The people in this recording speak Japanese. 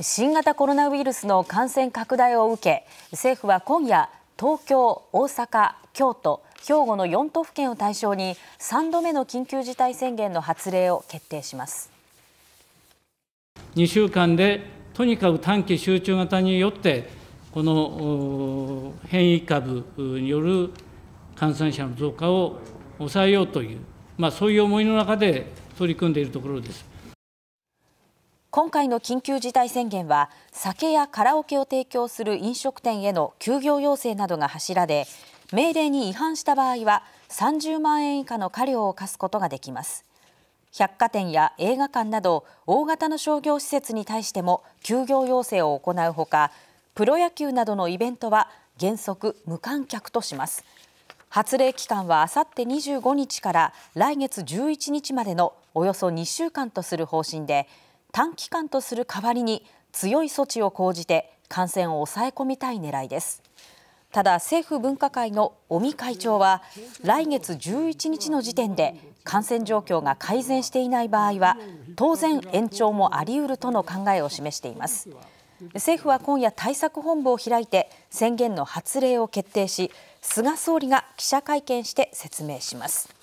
新型コロナウイルスの感染拡大を受け政府は今夜東京、大阪、京都、兵庫の4都府県を対象に3度目の緊急事態宣言の発令を決定します2週間でとにかく短期集中型によってこの変異株による感染者の増加を抑えようという、まあ、そういう思いの中で取り組んでいるところです。今回の緊急事態宣言は酒やカラオケを提供する飲食店への休業要請などが柱で命令に違反した場合は30万円以下の過料を課すことができます百貨店や映画館など大型の商業施設に対しても休業要請を行うほかプロ野球などのイベントは原則無観客とします発令期間はあさって25日から来月11日までのおよそ2週間とする方針で短期間とする代わりに強い措置を講じて感染を抑え込みたい狙いです。ただ政府分科会の尾身会長は来月11日の時点で感染状況が改善していない場合は当然延長もあり得るとの考えを示しています政府は今夜対策本部を開いて宣言の発令を決定し菅総理が記者会見して説明します